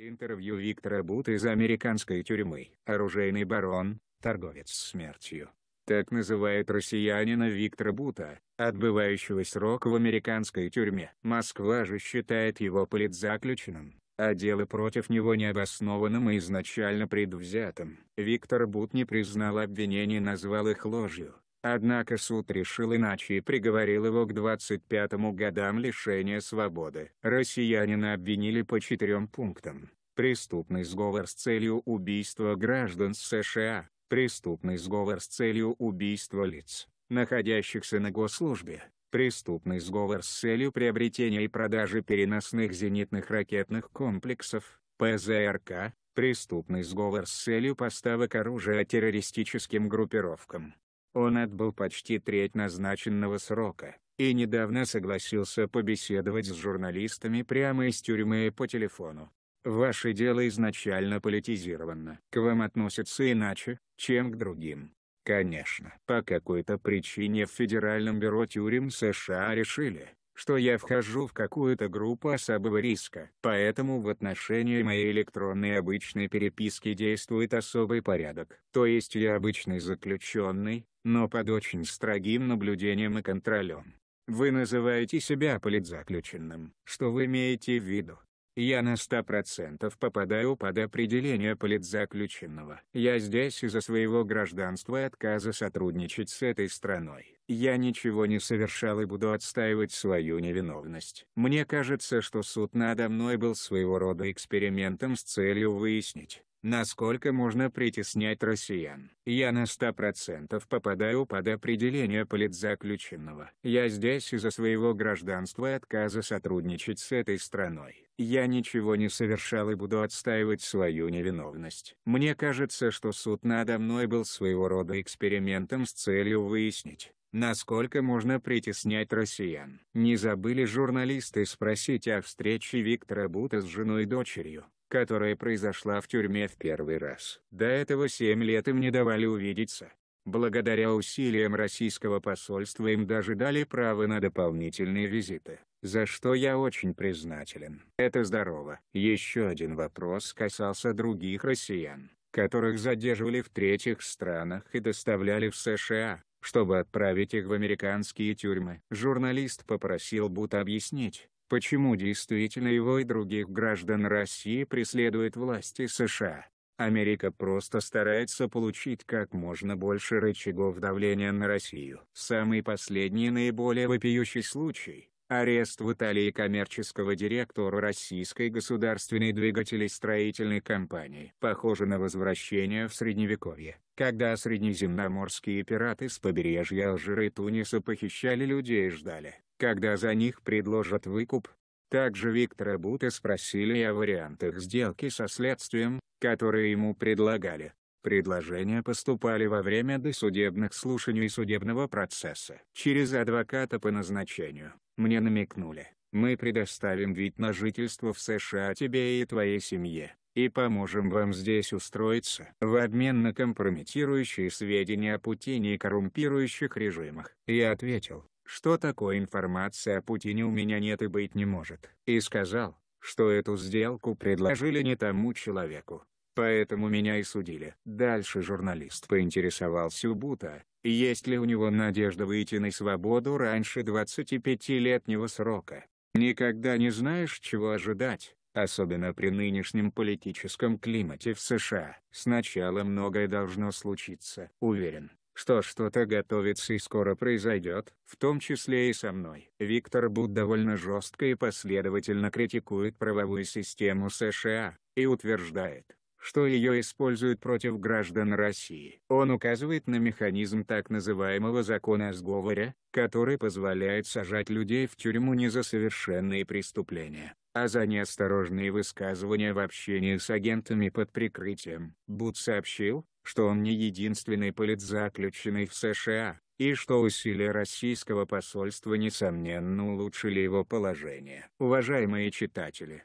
Интервью Виктора Бута из американской тюрьмы. Оружейный барон, торговец смертью. Так называют россиянина Виктора Бута, отбывающего срок в американской тюрьме. Москва же считает его политзаключенным, а дело против него необоснованным и изначально предвзятым. Виктор Бут не признал обвинений, назвал их ложью. Однако суд решил иначе и приговорил его к 25 годам лишения свободы. Россиянина обвинили по четырем пунктам. Преступный сговор с целью убийства граждан США, преступный сговор с целью убийства лиц, находящихся на госслужбе, преступный сговор с целью приобретения и продажи переносных зенитных ракетных комплексов, ПЗРК, преступный сговор с целью поставок оружия террористическим группировкам, он отбыл почти треть назначенного срока и недавно согласился побеседовать с журналистами прямо из тюрьмы по телефону. Ваше дело изначально политизировано. К вам относятся иначе, чем к другим. Конечно, по какой-то причине в Федеральном бюро тюрем США решили, что я вхожу в какую-то группу особого риска. Поэтому в отношении моей электронной обычной переписки действует особый порядок. То есть я обычный заключенный, но под очень строгим наблюдением и контролем. Вы называете себя политзаключенным. Что вы имеете в виду? Я на сто процентов попадаю под определение политзаключенного. Я здесь из-за своего гражданства и отказа сотрудничать с этой страной. Я ничего не совершал и буду отстаивать свою невиновность. Мне кажется, что суд надо мной был своего рода экспериментом с целью выяснить, насколько можно притеснять россиян. Я на 100% попадаю под определение политзаключенного. Я здесь из-за своего гражданства и отказа сотрудничать с этой страной. Я ничего не совершал и буду отстаивать свою невиновность. Мне кажется, что суд надо мной был своего рода экспериментом с целью выяснить, насколько можно притеснять россиян. Не забыли журналисты спросить о встрече Виктора Бута с женой и дочерью которая произошла в тюрьме в первый раз. До этого семь лет им не давали увидеться. Благодаря усилиям российского посольства им даже дали право на дополнительные визиты, за что я очень признателен. Это здорово. Еще один вопрос касался других россиян, которых задерживали в третьих странах и доставляли в США, чтобы отправить их в американские тюрьмы. Журналист попросил Бута объяснить, Почему действительно его и других граждан России преследуют власти США? Америка просто старается получить как можно больше рычагов давления на Россию. Самый последний наиболее вопиющий случай арест в Италии коммерческого директора Российской государственной двигателестроительной компании похоже на возвращение в Средневековье, когда среднеземноморские пираты с побережья Алжира и Туниса похищали людей и ждали, когда за них предложат выкуп. Также Виктора Бута спросили о вариантах сделки со следствием, которые ему предлагали. Предложения поступали во время досудебных слушаний и судебного процесса через адвоката по назначению. Мне намекнули, мы предоставим вид на жительство в США тебе и твоей семье, и поможем вам здесь устроиться в обмен на компрометирующие сведения о Путине и коррумпирующих режимах. Я ответил, что такой информации о Путине у меня нет и быть не может, и сказал, что эту сделку предложили не тому человеку, Поэтому меня и судили. Дальше журналист поинтересовался у Бута, есть ли у него надежда выйти на свободу раньше 25-летнего срока. Никогда не знаешь, чего ожидать, особенно при нынешнем политическом климате в США. Сначала многое должно случиться, уверен что что-то готовится и скоро произойдет, в том числе и со мной. Виктор Бут довольно жестко и последовательно критикует правовую систему США, и утверждает, что ее используют против граждан России. Он указывает на механизм так называемого «закона сговора», который позволяет сажать людей в тюрьму не за совершенные преступления, а за неосторожные высказывания в общении с агентами под прикрытием. Буд сообщил, что он не единственный политзаключенный в США, и что усилия российского посольства несомненно улучшили его положение. Уважаемые читатели!